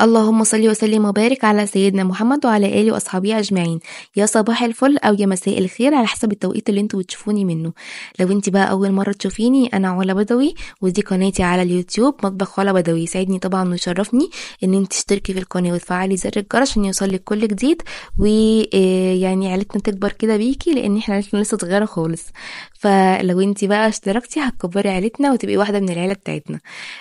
اللهم صل وسلم وبارك على سيدنا محمد وعلى آله وأصحابه أجمعين يا صباح الفل أو يا مساء الخير على حسب التوقيت اللي انتوا بتشوفوني منه لو انت بقى أول مرة تشوفيني أنا علا بدوي ودي قناتي على اليوتيوب مطبخ علا بدوي يسعدني طبعا ويشرفني إن انت تشتركي في القناة وتفعلي زر الجرس عشان يوصلك كل جديد ويعني آه، عيلتنا تكبر كده بيكي لأن احنا عيلتنا لسه صغيرة خالص فلو انت بقى اشتركتي هتكبري عيلتنا وتبقي واحدة من العيلة بتاعتنا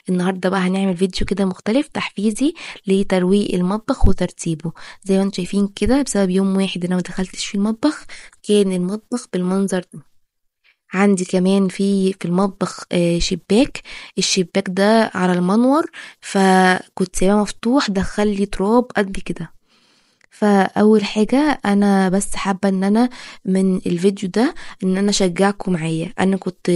النهاردة بقى هنعمل فيديو كده مختلف تحفيزي لترويق المطبخ وترتيبه زي ما انتم شايفين كده بسبب يوم واحد انا ما دخلتش في المطبخ كان المطبخ بالمنظر ده عندي كمان في في المطبخ آه، شباك الشباك ده على المنور فكنت سايباه مفتوح دخل لي تراب قد كده فاول حاجه انا بس حابه ان انا من الفيديو ده ان انا اشجعكم معايا انا كنت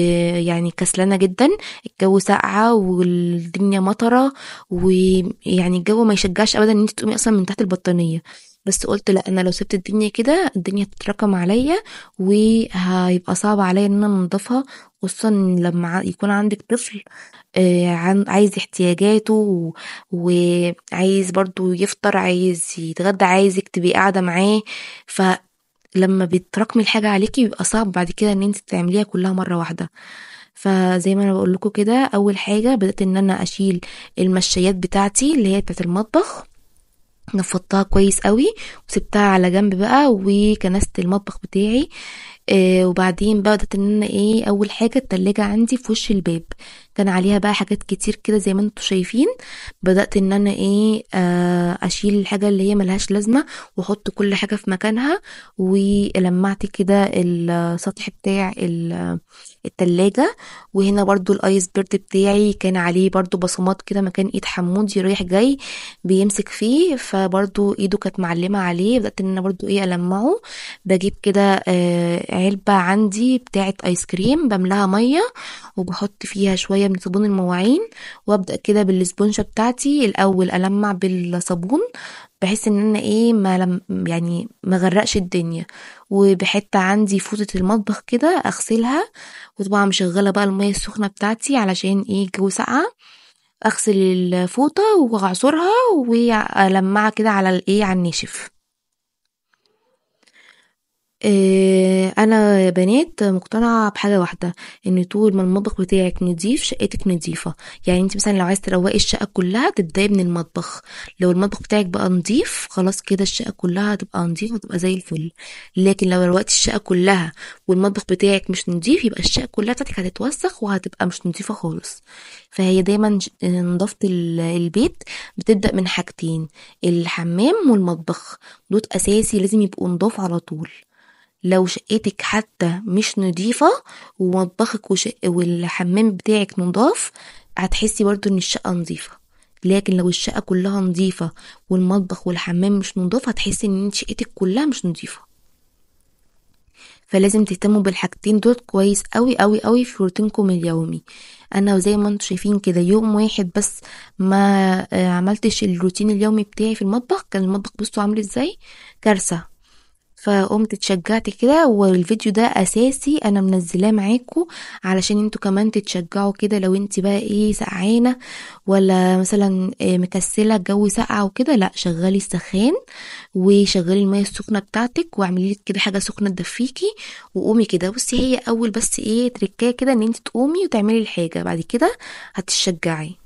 يعني كسلانه جدا الجو ساقعه والدنيا مطره ويعني الجو ما يشجعش ابدا ان انت تقومي اصلا من تحت البطانيه بس قلت لا انا لو سبت الدنيا كده الدنيا هتتراكم عليا وهيبقى صعب عليا ان انا انضفها خصوصا لما يكون عندك طفل آه، عايز احتياجاته وعايز برضو يفطر عايز يتغدى عايزك تبقي قاعده معاه ف لما بتراكمي الحاجة عليكي بيبقى صعب بعد كده ان انت تعمليها كلها مرة واحدة فزي ما انا بقول لكم كده اول حاجة بدأت ان انا اشيل المشايات بتاعتي اللي هي بتاعت المطبخ نفضتها كويس قوي وسبتها على جنب بقى وكنست المطبخ بتاعي آه وبعدين بدات ان انا ايه اول حاجه التلاجة عندي في وش الباب كان عليها بقى حاجات كتير كده زي ما انتوا شايفين بدات ان انا ايه آه، اشيل الحاجه اللي هي ملهاش لازمه واحط كل حاجه في مكانها ولمعت كده السطح بتاع التلاجة وهنا برضو الايس بيرد بتاعي كان عليه برضو بصمات كده مكان ايد حمودي رايح جاي بيمسك فيه فبرضو ايده كانت معلمة عليه بدأت ان انا برضو ايه المعه بجيب كده آه، علبة عندي بتاعة ايس كريم بملاها مية وبحط فيها شوية شويه من صابون المواعين وابدا كده بالسبونجه بتاعتي الاول المع بالصابون بحيث ان انا ايه ما لم يعني ما غرقش الدنيا وبحته عندي فوطه المطبخ كده اغسلها وطبعا مشغله بقى الميه السخنه بتاعتي علشان ايه الجو ساقعه اغسل الفوطه واعصرها والمعها كده على الايه على الناشف آه، انا يا بنات مقتنعه بحاجه واحده ان طول ما المطبخ بتاعك نضيف شقتك نضيفه يعني انت مثلا لو عايز تروقي الشقه كلها تبداي من المطبخ لو المطبخ بتاعك بقى نضيف خلاص كده الشقه كلها هتبقى نضيفه وتبقى زي الفل لكن لو روقتي الشقه كلها والمطبخ بتاعك مش نضيف يبقى الشقه كلها بتاعتك هتتوسخ وهتبقى مش نضيفه خالص فهي دايما نظافه البيت بتبدا من حاجتين الحمام والمطبخ دول اساسي لازم يبقوا نضاف على طول لو شقتك حتى مش نضيفة ومطبخك وش... والحمام بتاعك نضاف هتحسي برضو ان الشقة نضيفة لكن لو الشقة كلها نضيفة والمطبخ والحمام مش نضاف هتحسي ان انت شقتك كلها مش نضيفة فلازم تهتموا بالحاجتين دول كويس قوي قوي قوي في روتينكم اليومي انا وزي ما انتم شايفين كده يوم واحد بس ما آه، عملتش الروتين اليومي بتاعي في المطبخ كان المطبخ بصوا عامل ازاي كارثه فقمت اتشجعت كده والفيديو ده اساسي انا منزلاه معاكو علشان انتوا كمان تتشجعوا كده لو انت بقى ايه سقعانه ولا مثلا آه، مكسله الجو ساقع وكده لا شغلي السخان وشغلي الميه السخنه بتاعتك واعملي كده حاجه سخنه تدفيكي وقومي كده بصي هي اول بس ايه تركايه كده ان انت تقومي وتعملي الحاجه بعد كده هتتشجعي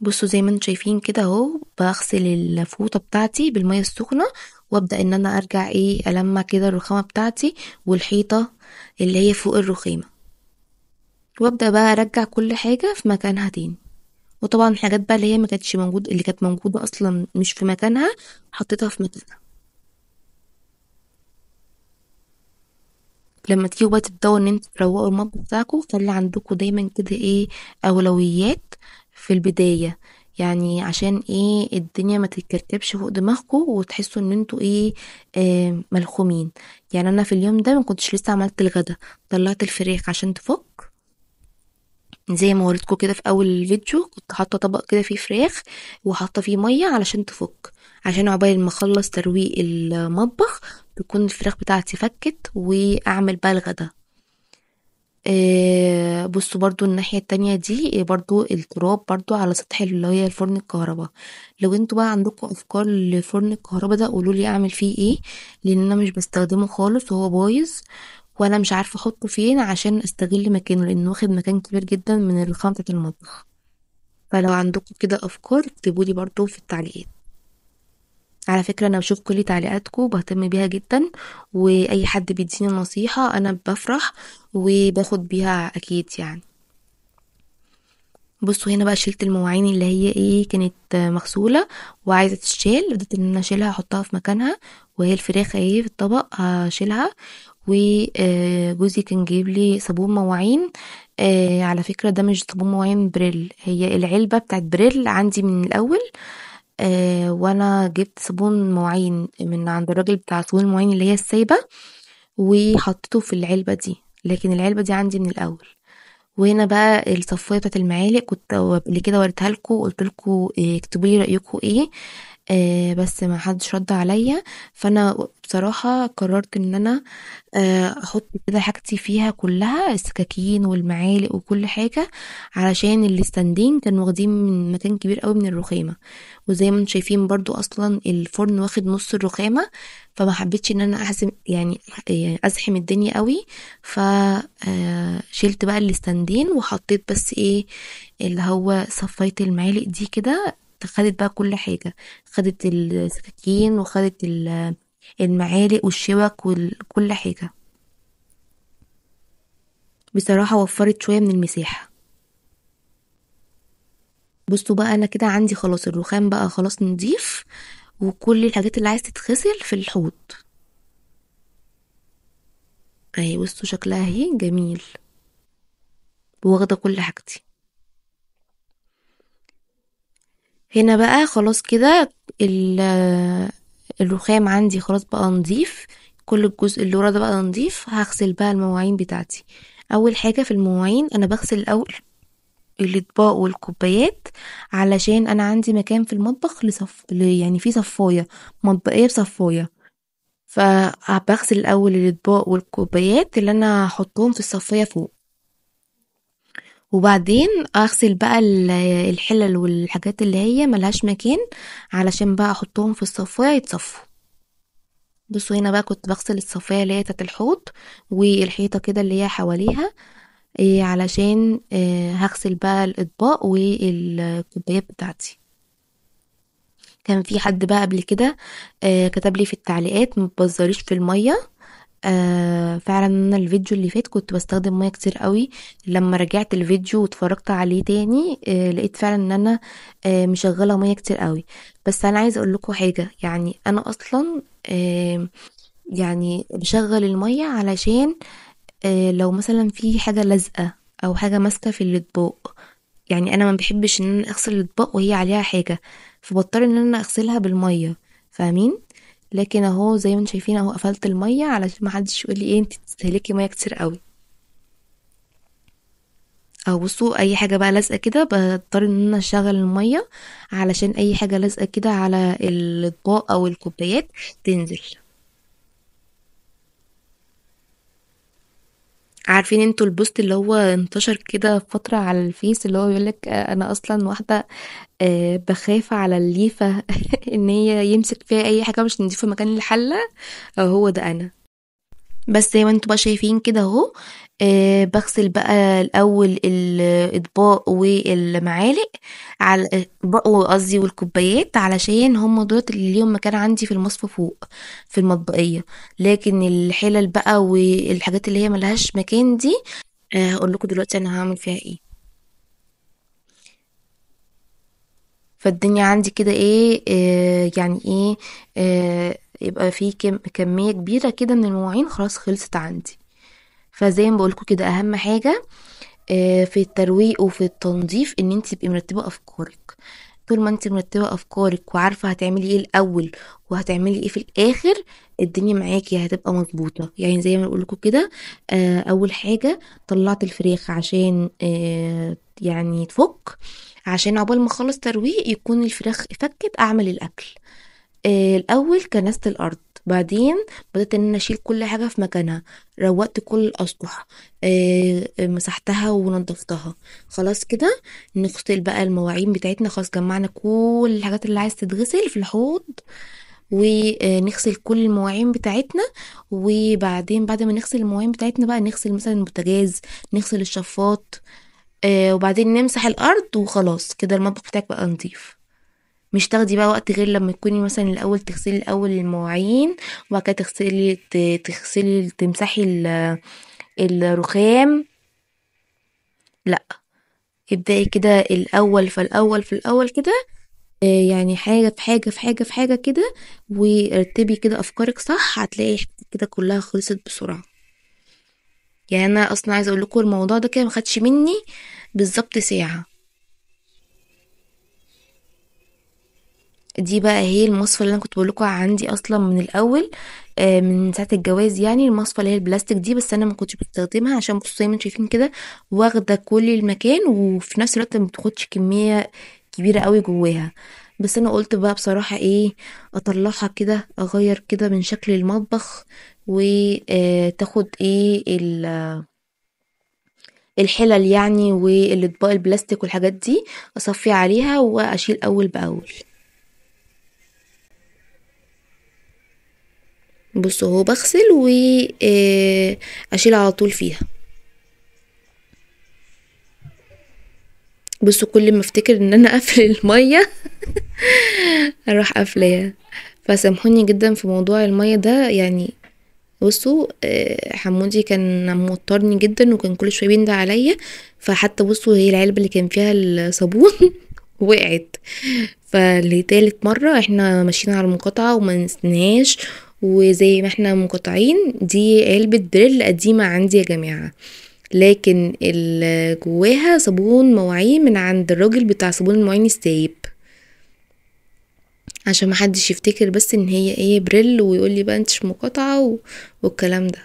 بصوا زي ما انتم شايفين كده اهو بغسل الفوطه بتاعتي بالميه السخنه وابدا ان انا ارجع ايه المع كده الرخامه بتاعتي والحيطه اللي هي فوق الرخامه وابدا بقى ارجع كل حاجه في مكانها تاني وطبعا الحاجات بقى اللي هي ما كانتش موجود اللي كانت موجوده اصلا مش في مكانها حطيتها في مكانها لما تيجوا بقى تبداوا ان انتوا تروقوا المطبخ بتاعكم خلي عندكم دايما كده ايه اولويات في البداية يعني عشان ايه الدنيا ما تتكركبش فوق دماغكم وتحسوا ان انتوا ايه آه ملخومين يعني انا في اليوم ده ما كنتش لسه عملت الغدا طلعت الفراخ عشان تفك زي ما وريتكم كده في اول الفيديو كنت حاطه طبق كده فيه فراخ وحاطه فيه ميه علشان تفك عشان عقبال ما اخلص ترويق المطبخ تكون الفراخ بتاعتي فكت واعمل بقى الغدا آه، بُصّوا برضو الناحية التانية دي آه، برضو التراب برضو على سطح اللي هي الفرن الكهربا، لو انتوا بقى عندكم أفكار لفرن الكهربا ده قولوا لي أعمل فيه إيه، لإن أنا مش بستخدمه خالص وهو بايظ، وأنا مش عارفة أحطّه فين عشان أستغل مكانه لإنه واخد مكان كبير جدًا من الخامة المطبخ، فلو عندكم كده أفكار اكتبوا لي في التعليقات. على فكرة أنا بشوف كل تعليقاتكم بهتم بيها جدا وأي حد بيديني نصيحة أنا بفرح وباخد بيها أكيد يعني بصوا هنا بقى شلت المواعين اللي هي ايه كانت مغسولة وعايزة تتشال بدأت ان انا اشيلها احطها في مكانها وهي الفراخ ايه في الطبق هشيلها وجوزي آه، كان جايب لي صابون مواعين آه، على فكرة ده مش صابون مواعين بريل هي العلبة بتاعت بريل عندي من الاول آآ آه، وأنا جِبت صابون مواعين من عند الراجل بتاع صابون المواعين اللي هي السايبة، وحطّيته في العلبة دي، لكن العلبة دي عندي من الأول، وهنا بقى الصفاية بتاعة المعالق كنت قبل كده وريتها لكم قلت لكم آه، اكتبوا لي رأيكم إيه. آه، بس ما حدش رد عليا فانا بصراحه قررت ان انا آه، احط كده حاجتي فيها كلها السكاكين والمعالق وكل حاجه علشان الستاندين كانوا واخدين من مكان كبير قوي من الرخامه وزي ما انتم شايفين برضو اصلا الفرن واخد نص الرخامه فما حبيتش ان انا احزم يعني آه، ازحم الدنيا قوي فشلت بقى الستاندين وحطيت بس ايه اللي هو صفيت المعالق دي كده خدت بقى كل حاجة خدت السكاكين وخدت المعالق والشوك وكل حاجة بصراحة وفرت شوية من المساحة بصوا بقى انا كده عندي خلاص الرخام بقى خلاص نضيف وكل الحاجات اللي عايز تتغسل في الحوض اهي بصوا شكلها اهي جميل واخده كل حاجتي هنا بقى خلاص كده الرخام عندي خلاص بقى نضيف كل الجزء اللي ورا ده بقى نضيف هغسل بقى المواعين بتاعتي اول حاجه في المواعين انا بغسل الاول الاطباق والكوبايات علشان انا عندي مكان في المطبخ لصف يعني في صفايه مطبقيه بصفايه فبغسل الاول الاطباق والكوبايات اللي انا هحطهم في الصفايه فوق وبعدين اغسل بقى الحلل والحاجات اللي هي ملهاش مكان علشان بقى احطهم في الصفايه يتصفوا بصوا هنا بقى كنت بغسل الصفايه اللي هي بتاعت الحوض والحيطه كده اللي هي حواليها إيه علشان إيه هغسل بقى الاطباق والكوبايات بتاعتي كان في حد بقى قبل كده إيه كتب لي في التعليقات ما في الميه آه فعلا انا الفيديو اللي فات كنت بستخدم ميه كتير قوي لما رجعت الفيديو واتفرجت عليه تاني آه لقيت فعلا ان انا آه مشغله ميه كتير قوي بس انا عايزه اقول لكم حاجه يعني انا اصلا آه يعني بشغل الميه علشان آه لو مثلا في حاجه لازقه او حاجه ماسكه في الاطباق يعني انا ما بحبش ان انا اغسل الاطباق وهي عليها حاجه فبضطر ان انا اغسلها بالميه فاهمين لكن اهو زي ما انتم شايفين اهو قفلت الميه علشان ما حدش يقول لي ايه انت بتستهلكي ميه كتير قوي او بصوا اي حاجه بقى لازقه كده بضطر ان انا اشغل الميه علشان اي حاجه لازقه كده على الاطباق او الكوبايات تنزل عارفين انتوا البوست اللي هو انتشر كده فترة على الفيس اللي هو بيقولك آه، انا اصلا واحدة آه، بخاف على الليفة ان هي يمسك فيها اي حاجة مش نضيفة مكان الحلة هو ده انا بس زي ما انتوا شايفين كده اهو آه، بغسل بقى الاول الاطباق والمعالق على آه، قصدي والكوبايات علشان هم دولت اللي ليهم مكان عندي في المصفى فوق في المطبقيه لكن الحلل بقى والحاجات اللي هي ملهاش مكان دي آه، هقول لكم دلوقتي انا هعمل فيها ايه فالدنيا عندي كده ايه آه يعني ايه آه يبقى في كم كميه كبيره كده من المواعين خلاص خلصت عندي فزي ما بقولكوا كده اهم حاجه آه، في الترويق وفي التنظيف ان انت تبقي مرتبه افكارك طول ما انت مرتبه افكارك وعارفه هتعملي ايه الاول وهتعملي ايه في الاخر الدنيا معاكي هتبقى مظبوطه يعني زي ما بقول لكم كده آه، اول حاجه طلعت الفراخ عشان آه، يعني تفك عشان عقبال ما اخلص ترويق يكون الفراخ فكت اعمل الاكل آه، الاول كنست الارض بعدين بدأت إن أنا أشيل كل حاجة في مكانها روقت كل الأسطح آه، آه، مسحتها ونضفتها خلاص كده نغسل بقى المواعين بتاعتنا خلاص جمعنا كل الحاجات اللي عايز تتغسل في الحوض ونغسل كل المواعين بتاعتنا وبعدين بعد ما نغسل المواعين بتاعتنا بقى نغسل مثلا البوتاجاز نغسل الشفاط وبعدين نمسح الأرض وخلاص كده المطبخ بتاعك بقى نضيف مش تاخدي بقى وقت غير لما تكوني مثلا الاول تغسلي الاول المواعين وبعد كده تغسلي تغسلي تمسحي الرخام لا ابدأي كده الاول فالاول في الاول كده آه، يعني حاجة في حاجة في حاجة في حاجة كده وارتبي كده أفكارك صح هتلاقي كده كلها خلصت بسرعة يعني أنا أصلا عايزة أقول لكم الموضوع ده كده مخدش مني بالظبط ساعة دي بقى هي المصفى اللي انا كنت بقول لكم عندي اصلا من الاول آه، من ساعه الجواز يعني المصفى اللي هي البلاستيك دي بس انا ما كنتش بستخدمها عشان بصوا زي ما شايفين كده واخده كل المكان وفي نفس الوقت ما بتاخدش كميه كبيره قوي جواها بس انا قلت بقى بصراحه ايه اطلعها كده اغير كده من شكل المطبخ وتاخد آه، ايه ال الحلل يعني والاطباق البلاستيك والحاجات دي اصفي عليها واشيل اول باول بصوا اهو بغسل واشيل آه، على طول فيها بصوا كل ما افتكر ان انا اقفل الميه اروح قافلاها فسامحوني جدا في موضوع الميه ده يعني بصوا آه، حمودي كان موترني جدا وكان كل شويه بيندى عليا فحتى بصوا هي العلبه اللي كان فيها الصابون وقعت فلتالت مره احنا ماشيين على المقاطعه وما نسناش وزي ما احنا مقطعين دي علبة بريل قديمة عندي يا جماعة لكن جواها صابون مواعين من عند الراجل بتاع صابون المواعين السايب عشان محدش يفتكر بس ان هي ايه بريل ويقول لي بقى انتش مقاطعه والكلام ده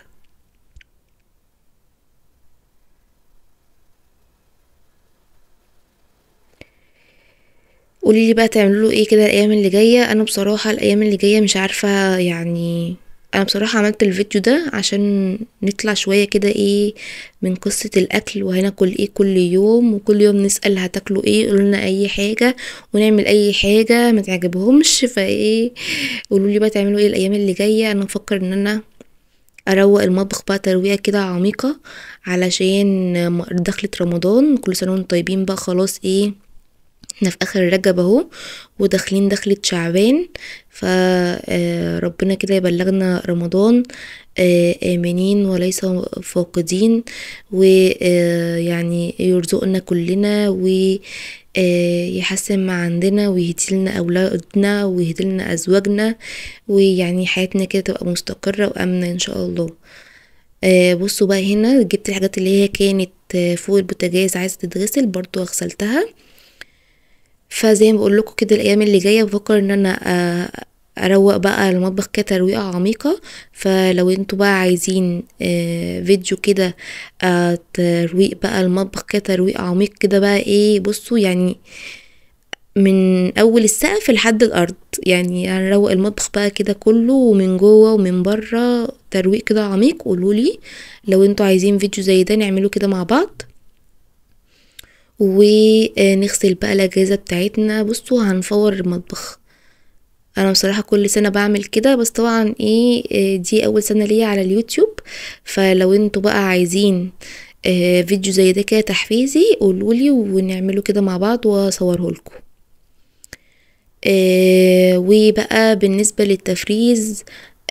قولي لي بقى تعملوا ايه كده الايام اللي جايه انا بصراحه الايام اللي جايه مش عارفه يعني انا بصراحه عملت الفيديو ده عشان نطلع شويه كده ايه من قصه الاكل وهناكل ايه كل يوم وكل يوم نسال هتاكلوا ايه قولنا اي حاجه ونعمل اي حاجه ما تعجبهمش فايه قولوا لي بقى تعملوا ايه الايام اللي جايه انا بفكر ان انا اروق المطبخ بقى ترويقه كده عميقه علشان دخلت رمضان كل سنه وانتم طيبين بقى خلاص ايه احنا في اخر رجب اهو وداخلين دخلة شعبان فربنا آه، كده يبلغنا رمضان آه، آمنين وليس فاقدين ويعني آه، يرزقنا كلنا ويحسن ما عندنا ويهديلنا أولادنا ويهديلنا أزواجنا ويعني حياتنا كده تبقى مستقرة وآمنة إن شاء الله بصوا بقى هنا جبت الحاجات اللي هي كانت فوق البوتاجاز عايزة تتغسل برضو غسلتها فزي ما بقول لكم كده الايام اللي جايه بفكر ان انا آه، اروق بقى المطبخ كده ترويقه عميقه فلو انتوا بقى عايزين آه، فيديو كده آه، ترويق بقى المطبخ كده ترويق عميق كده بقى ايه بصوا يعني من اول السقف لحد الارض يعني هنروق المطبخ بقى كده كله من جوه ومن بره ترويق كده عميق قولولي لو انتوا عايزين فيديو زي ده نعمله كده مع بعض ونغسل بقى الاجهزه بتاعتنا بصوا هنفور المطبخ انا بصراحه كل سنه بعمل كده بس طبعا ايه آه، دي اول سنه ليا على اليوتيوب فلو انتوا بقى عايزين آه، فيديو زي ده كده تحفيزي قولولي ونعمله كده مع بعض واصوره لكم آه، وبقى بالنسبه للتفريز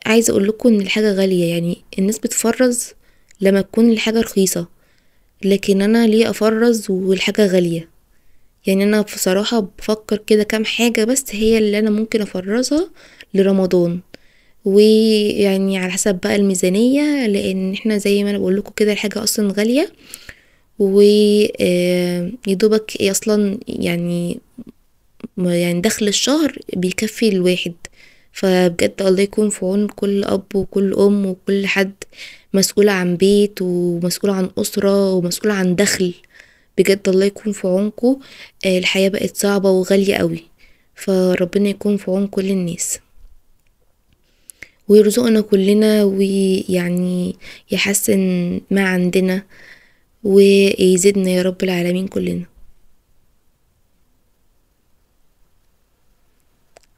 عايزه اقول لكم ان الحاجه غاليه يعني الناس بتفرز لما تكون الحاجه رخيصه لكن انا ليه افرز والحاجه غاليه يعني انا بصراحه بفكر كده كام حاجه بس هي اللي انا ممكن افرزها لرمضان ويعني على حسب بقى الميزانيه لان احنا زي ما انا بقول لكم كده الحاجه اصلا غاليه ويدوبك آه، إيه اصلا يعني يعني دخل الشهر بيكفي الواحد فبجد الله يكون في عون كل اب وكل ام وكل حد مسؤولة عن بيت ومسؤولة عن أسرة ومسؤولة عن دخل بجد الله يكون في عونكم آه، الحياة بقت صعبة وغالية قوي فربنا يكون في عون كل الناس ويرزقنا كلنا ويعني يحسن ما عندنا ويزيدنا يا رب العالمين كلنا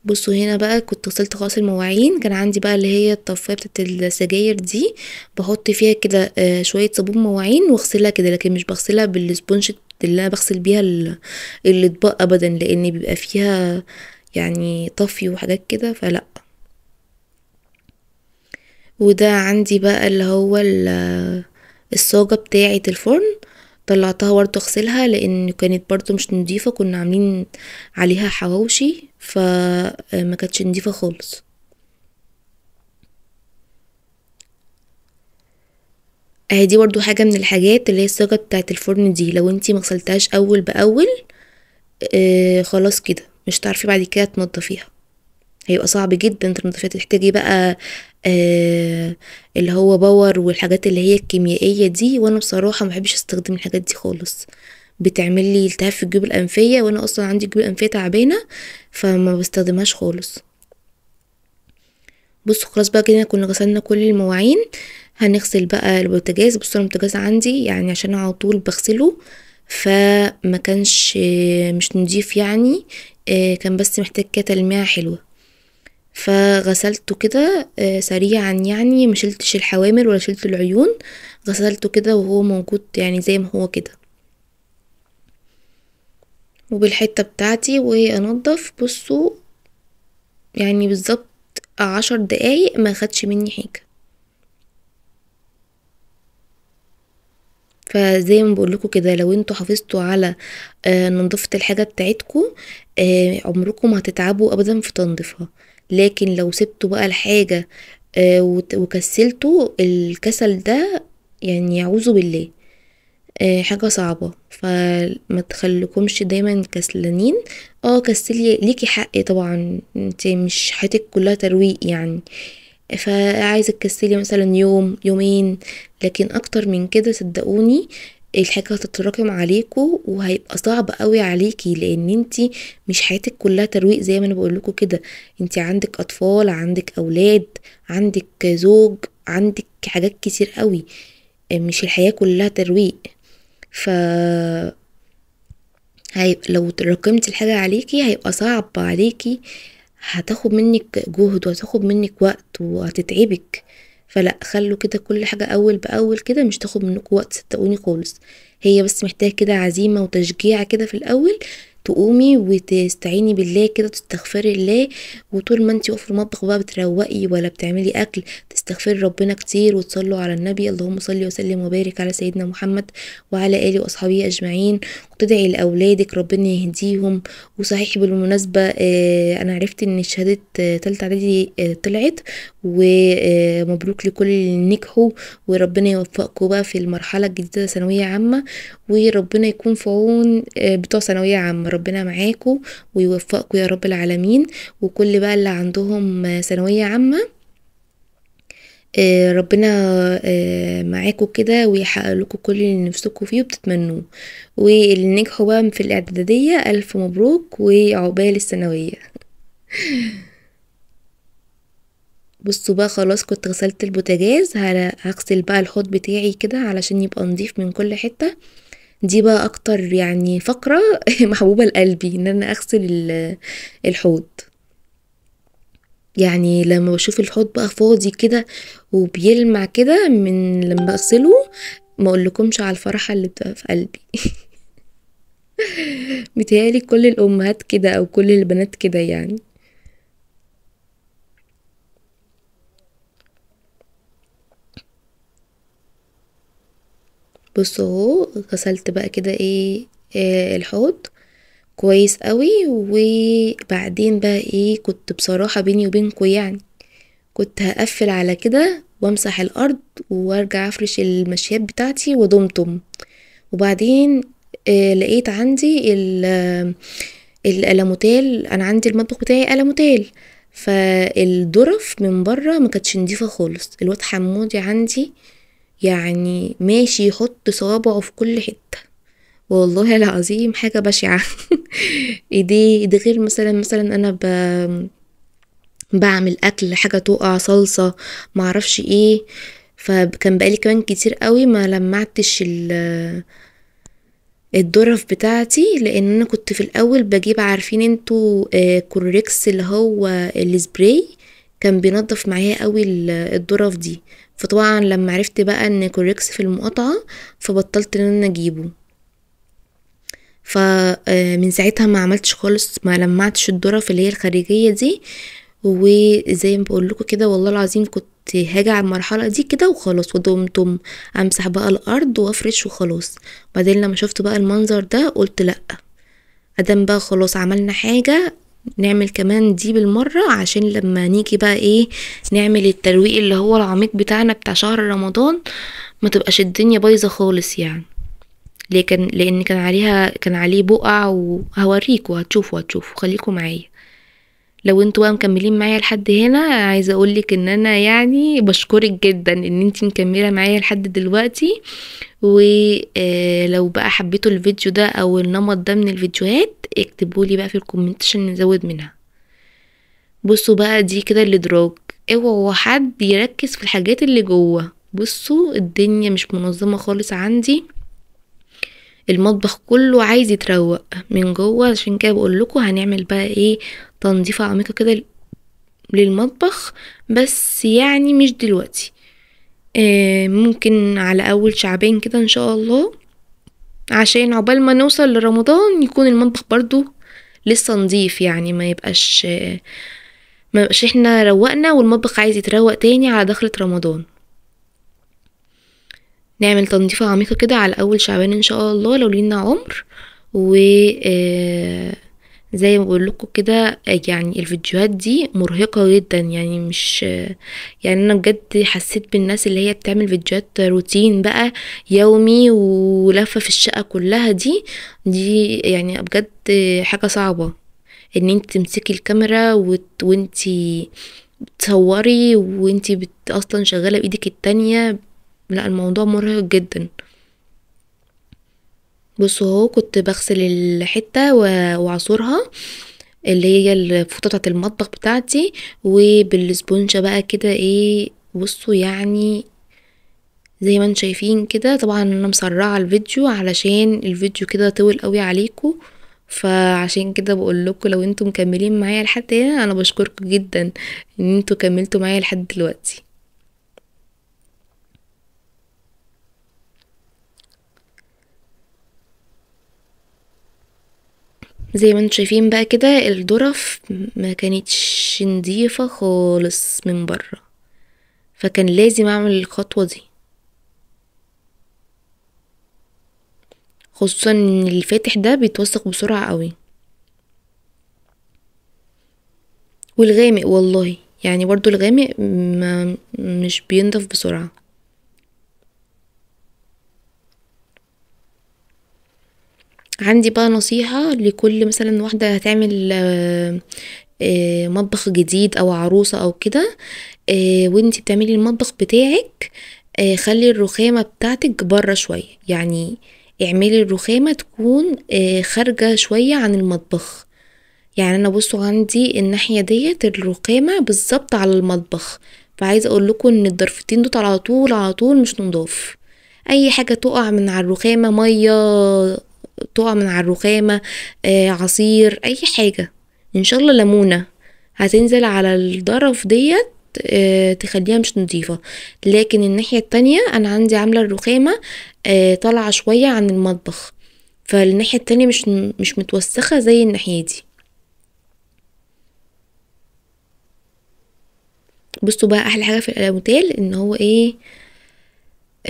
بصوا هنا بقى كنت غسلت خلاص المواعين كان عندي بقى اللي هي الطفايه بتاعه السجاير دي بحط فيها كده آه، شويه صابون مواعين واغسلها كده لكن مش بغسلها بالسبونج اللي انا بغسل بيها الاطباق ابدا لان بيبقى فيها يعني طفي وحاجات كده فلا وده عندي بقى اللي هو الصاجه بتاعه الفرن طلعتها برضه اغسلها لان كانت برضه مش نضيفه كنا عاملين عليها حواوشي فما آه، كانتش نضيفه خالص اهي دي برضو حاجه من الحاجات اللي هي الصاجه بتاعه الفرن دي لو انتي ما اول باول آه خلاص كده مش هتعرفي بعد كده تنضفيها هيبقى صعب جدا انت مش هتحتاجي بقى آه اللي هو باور والحاجات اللي هي الكيميائيه دي وانا بصراحه ما بحبش استخدم الحاجات دي خالص بتعمل لي التهاب في الجيوب الانفيه وانا اصلا عندي الجيوب الانفيه تعبانه فما بستخدمهاش خالص بصوا خلاص بقى كده كنا غسلنا كل المواعين هنغسل بقى البوتاجاز بصوا البوتاجاز عندي يعني عشان على طول بغسله فما كانش مش نضيف يعني آه، كان بس محتاج كده تلميعه حلوه فغسلته كده آه، سريعا يعني مشلتش الحوامل ولا شلت العيون غسلته كده وهو موجود يعني زي ما هو كده وبالحتة بتاعتي وانضف بصوا يعني بالظبط عشر دقايق ما خدش مني حاجة فزي ما بقول لكم كده لو انتوا حافظتوا على آه، نظافة الحاجة بتاعتكم آه، عمركم ما هتتعبوا ابدا في تنظيفها لكن لو سبته بقى الحاجة آه، وكسلته الكسل ده يعني اعوذ بالله آه، حاجة صعبة فما تخلكمش دايما كسلانين اه كسلي ليكي حق طبعا انت مش حياتك كلها ترويق يعني فعايزة تكسلي مثلا يوم يومين لكن اكتر من كده صدقوني الحاجة هتتراكم عليكو وهيبقى صعب قوي عليكي لان انتي مش حياتك كلها ترويق زي ما انا بقولكوا كده انتي عندك اطفال عندك اولاد عندك زوج عندك حاجات كتير قوي مش الحياة كلها ترويق ف هيبقى لو تراكمت الحاجة عليكي هيبقى صعب عليكي هتاخد منك جهد وهتاخد منك وقت وهتتعبك فلا خلوا كده كل حاجة أول بأول كده مش تاخد منكم وقت صدقوني خالص هي بس محتاجة كده عزيمة وتشجيع كده في الأول تقومي وتستعيني بالله كده تستغفري الله وطول ما انت واقفه في المطبخ بقى بتروقي ولا بتعملي اكل تستغفري ربنا كتير وتصلوا على النبي اللهم صل وسلم وبارك على سيدنا محمد وعلى اله واصحابه اجمعين وتدعي لاولادك ربنا يهديهم وصحيح بالمناسبه آه، انا عرفت ان شهاده آه، تالتة اعدادي آه، طلعت ومبروك لكل اللي نجحوا وربنا يوفقكم بقى في المرحله الجديده ثانويه عامه وربنا يكون في عون بتوع ثانويه عامه ربنا معاكم ويوفقكم يا رب العالمين وكل بقى اللي عندهم ثانوية عامة آه، ربنا آه، معاكم كده ويحقق لكم كل اللي نفسكم فيه وبتتمنوه واللي نجحوا بقى في الاعدادية ألف مبروك وعقبال الثانوية بصوا بقى خلاص كنت غسلت البوتاجاز هغسل بقى الحوض بتاعي كده علشان يبقى نضيف من كل حته دي بقى اكتر يعني فقرة محبوبة لقلبي ان انا اغسل الحوض يعني لما بشوف الحوض بقى فاضي كده وبيلمع كده من لما أغسله ما اقولكمش على الفرحة اللي بتبقى في قلبي متهيألي كل الأمهات كده أو كل البنات كده يعني بصوا اهو غسلت بقى كده ايه ايه الحوض كويس قوي وبعدين بقى ايه كنت بصراحه بيني وبينكم يعني كنت هقفل على كده وامسح الارض وارجع افرش المشيات بتاعتي ودمتم وبعدين آه لقيت عندي الالموتيل انا عندي المطبخ بتاعي الموتيل فالدرف من بره ما كانتش نضيفه خالص الواد حمودي عندي يعني ماشي يحط صوابعه في كل حتة والله العظيم حاجة بشعة دي ده غير مثلا مثلا أنا ب... بعمل أكل حاجة تقع صلصة معرفش ايه فكان بقالي كمان كتير قوي ما لمعتش ال الدرف بتاعتي لان انا كنت في الاول بجيب عارفين انتوا آه، كوريكس اللي هو السبراي كان بينظف معايا قوي الدرف دي فطبعا لما عرفت بقى ان كوريكس في المقاطعة فبطلت ان انا اجيبه فمن آه، ساعتها ما عملتش خالص ما لمعتش الدرف اللي هي الخارجية دي وزي ما بقول لكم كده والله العظيم كنت هاجي على المرحله دي كده وخلاص ودمتم امسح بقى الارض وافرش وخلاص بعدين لما شفت بقى المنظر ده قلت لا ادم بقى خلاص عملنا حاجه نعمل كمان دي بالمرة عشان لما نيجي بقى ايه نعمل الترويق اللي هو العميق بتاعنا بتاع شهر رمضان ما تبقاش الدنيا بايظة خالص يعني لكن لان كان عليها كان عليه بقع وهوريكوا هتشوفوا هتشوفوا خليكوا معايا لو انتوا بقى مكملين معايا لحد هنا عايزه اقولك ان انا يعني بشكرك جدا ان انتي مكمله معايا لحد دلوقتي ولو آه، بقى حبيتوا الفيديو ده او النمط ده من الفيديوهات اكتبولي بقى في الكومنت عشان نزود منها بصوا بقى دي كده الادراج اوعوا حد يركز في الحاجات اللي جوه بصوا الدنيا مش منظمه خالص عندي المطبخ كله عايز يتروق من جوه عشان كده بقول لكم هنعمل بقى ايه تنظيفة عميقة كده للمطبخ بس يعني مش دلوقتي آه، ممكن على اول شعبين كده ان شاء الله عشان عقبال ما نوصل لرمضان يكون المطبخ برضو لسه نضيف يعني ما يبقاش ما يبقاش احنا روقنا والمطبخ عايز يتروق تاني على دخلة رمضان نعمل تنظيفة عميقة كده على أول شعبان إن شاء الله لو لينا عمر و آه زي ما بقول لكم كده يعني الفيديوهات دي مرهقه جدا يعني مش يعني انا بجد حسيت بالناس اللي هي بتعمل فيديوهات روتين بقى يومي ولفه في الشقه كلها دي دي يعني بجد حاجه صعبه ان انت تمسكي الكاميرا وت... وانتي بتصوري وانتي بت... اصلا شغاله بايدك التانية لا الموضوع مرهق جدا بصوا اهو كنت بغسل الحته وعصورها اللي هي الفوطه بتاعه المطبخ بتاعتي وبالسبونجه بقى كده ايه بصوا يعني زي ما انتم شايفين كده طبعا انا مسرعه الفيديو علشان الفيديو كده طول قوي عليكم فعشان كده بقول لكم لو انتم مكملين معايا لحد هنا انا بشكركم جدا ان انتم كملتوا معايا لحد دلوقتي زي ما انتم شايفين بقى كده الظرف ما كانتش نظيفه خالص من بره فكان لازم اعمل الخطوه دي خصوصا ان الفاتح ده بيتوسخ بسرعه قوي والغامق والله يعني برضو الغامق ما مش بينضف بسرعه عندي بقى نصيحة لكل مثلا واحدة هتعمل آه، آه، مطبخ جديد او عروسة او كده آه، وانتي بتعملي المطبخ بتاعك خلي الرخامة بتاعتك برا شوية يعني اعملي الرخامة تكون خارجة شوية عن المطبخ يعني انا بصوا عندي الناحية ديت الرخامة بالظبط على المطبخ فعايزة اقول لكم ان الضرفتين دول على طول على طول مش نضاف اي حاجة تقع من على الرخامة مية تقع من على الرخامة آه عصير أي حاجة إن شاء الله ليمونة هتنزل على الضرف ديت آه تخليها مش نظيفة لكن الناحية التانية أنا عندي عاملة الرخامة آه طالعة شوية عن المطبخ فالناحية التانية مش مش متوسخة زي الناحية دي بصوا بقى احلى حاجه في الموتيل ان هو ايه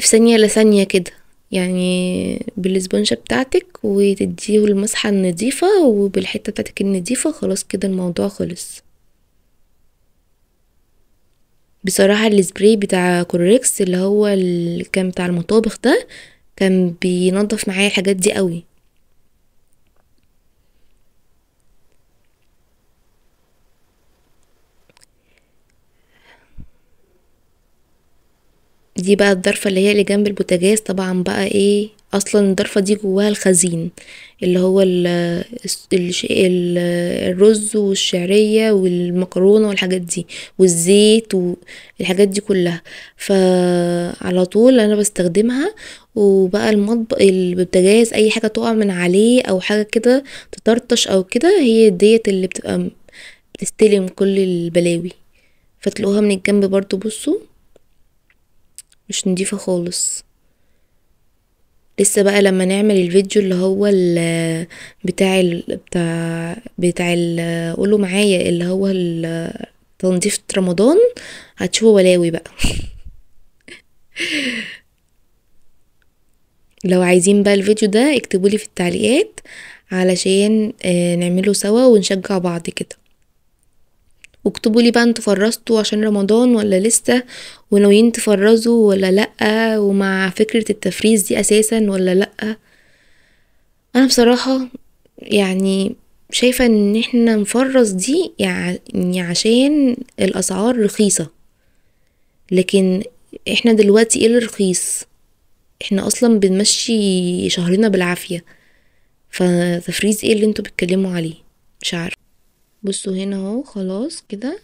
في ثانيه لثانيه كده يعني بالاسبونجة بتاعتك وتديه المسحة النظيفة وبالحتة بتاعتك النظيفة خلاص كده الموضوع خلص بصراحة السبراي بتاع كوريكس اللي هو اللي كان بتاع المطابخ ده كان بينظف معايا الحاجات دي قوي دي بقى الضرفه اللي هي اللي جنب البوتاجاز طبعا بقى ايه اصلا الضرفه دي جواها الخزين اللي هو الـ الـ الـ الرز والشعريه والمكرونه والحاجات دي والزيت والحاجات دي كلها فعلى طول انا بستخدمها وبقى المطبخ البوتاجاز اي حاجه تقع من عليه او حاجه كده تطرطش او كده هي ديت اللي بتبقى بتستلم كل البلاوي فتلاقوها من الجنب برضو بصوا مش نضيفة خالص لسه بقى لما نعمل الفيديو اللي هو ال بتاع ال بتاع بتاع ال قولوا معايا اللي هو تنظيف رمضان هتشوفوا بلاوي بقى لو عايزين بقى الفيديو ده اكتبولي في التعليقات علشان آه، نعمله سوا ونشجع بعض كده واكتبوا لي بقى انتوا فرزتوا عشان رمضان ولا لسه وناويين تفرزوا ولا لأ ومع فكرة التفريز دي أساسا ولا لأ أنا بصراحة يعني شايفة ان احنا نفرز دي يعني عشان الأسعار رخيصة لكن احنا دلوقتي ايه الرخيص احنا اصلا بنمشي شهرنا بالعافية فتفريز ايه اللي انتوا بتتكلموا عليه مش عارفه بصوا هنا اهو خلاص كده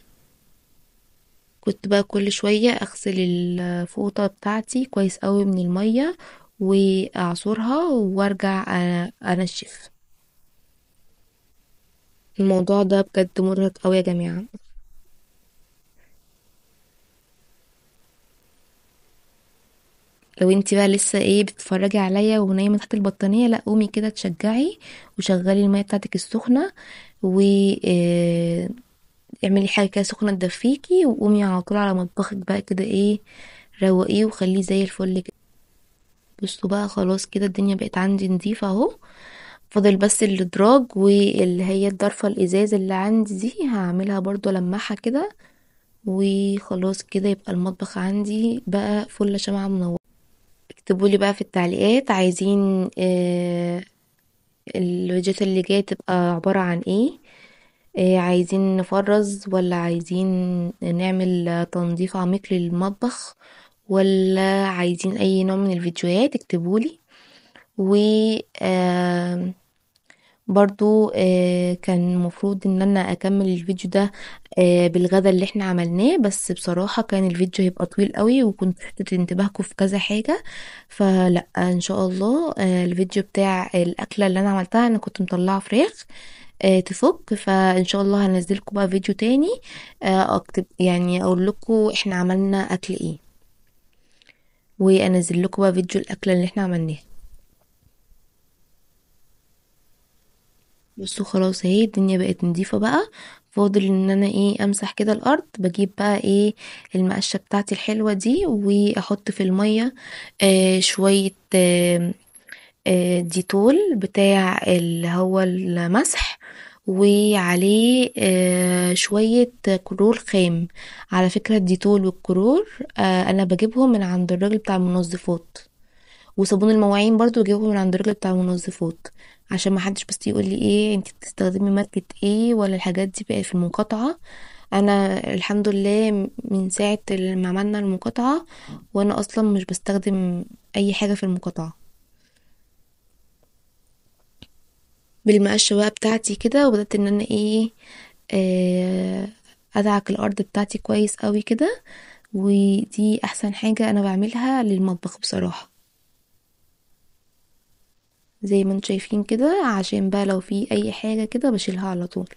كنت بقى كل شوية اغسل الفوطة بتاعتي كويس قوي من المية واعصرها وارجع انشف الموضوع ده بجد مرهق قوي يا جماعة لو انت بقى لسه ايه بتتفرجي عليا ونايمه تحت البطانيه لا قومي كده تشجعي وشغلي الميه بتاعتك السخنه و آه، اعملي حاجه كده سخنه تدفيكي وقومي على طول على مطبخك بقى كده ايه روقيه وخليه زي الفل كده بصوا بقى خلاص كده الدنيا بقت عندي نضيفه اهو فاضل بس الادراج واللي هي الضرفه الازاز اللي عندي دي هعملها برضو لمعها كده وخلاص كده يبقى المطبخ عندي بقى فل شمعة منورة اكتبولي بقى في التعليقات عايزين اه الويدجات اللي جاية تبقى عبارة عن ايه إيه عايزين نفرز ولا عايزين نعمل تنظيف عميق للمطبخ ولا عايزين اي نوع من الفيديوهات اكتبولي و برضو آه، كان المفروض ان انا اكمل الفيديو ده آه، بالغدا اللي احنا عملناه بس بصراحة كان الفيديو هيبقى طويل قوي وكنت حطيت انتباهكم في كذا حاجة فلا ان شاء الله آه، الفيديو بتاع الاكلة اللي انا عملتها انا كنت مطلعة فراخ آه، تفك فان شاء الله هنزلكم بقى فيديو تاني آه، اكتب يعني اقول لكم احنا عملنا اكل ايه وانزل لكم بقى فيديو الاكلة اللي احنا عملناها بس خلاص اهي الدنيا بقت نضيفه بقى فاضل ان انا ايه امسح كده الارض بجيب بقى ايه المقشه بتاعتي الحلوه دي واحط في الميه آه شويه آه آه ديتول بتاع اللي هو المسح وعليه آه شوية كرور خام على فكرة الديتول والكرور آه أنا بجيبهم من عند الراجل بتاع المنظفات وصابون المواعين برضو بجيبهم من عند الراجل بتاع المنظفات عشان ما حدش بس يقول لي ايه انت بتستخدمي ماركه ايه ولا الحاجات دي بقى في المقاطعه انا الحمد لله من ساعه ما عملنا المقاطعه وانا اصلا مش بستخدم اي حاجه في المقاطعه بالمقشه بقى بتاعتي كده وبدات ان انا ايه آه ادعك الارض بتاعتي كويس قوي كده ودي احسن حاجه انا بعملها للمطبخ بصراحه زي ما انتم شايفين كده عشان بقى لو في اي حاجة كده بشيلها على طول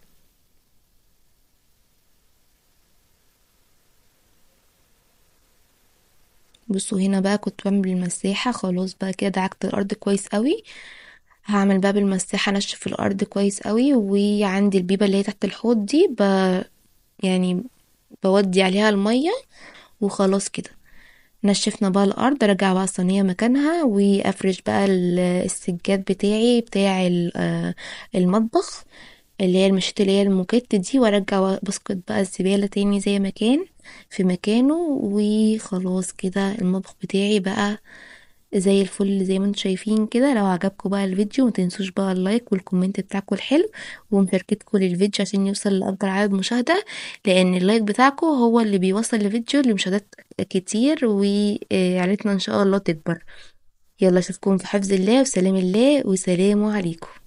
بصوا هنا بقى كنت بعمل المساحه خلاص بقى كده دعكت الارض كويس قوي هعمل بقى بالمساحة نشف الارض كويس قوي وعندي البيبة اللي هي تحت الحوض دي ب... يعني بودي عليها المية وخلاص كده نشفنا بقى الارض رجع بقى الصينيه مكانها وافرش بقى السجاد بتاعي بتاع آه، المطبخ اللي هي المشيت اللي هي الموكيت دي وارجع بسكت بقى الزباله تاني زي ما كان في مكانه وخلاص كده المطبخ بتاعي بقى زي الفل زي ما انتم شايفين كده لو عجبكم بقى الفيديو متنسوش بقى اللايك والكومنت بتاعكم الحلو ومشاركتكم للفيديو عشان يوصل لاكبر عدد مشاهده لان اللايك بتاعكم هو اللي بيوصل الفيديو لمشاهدات كتير وعيلتنا ان شاء الله تكبر يلا اشوفكم في حفظ الله وسلام الله وسلام عليكم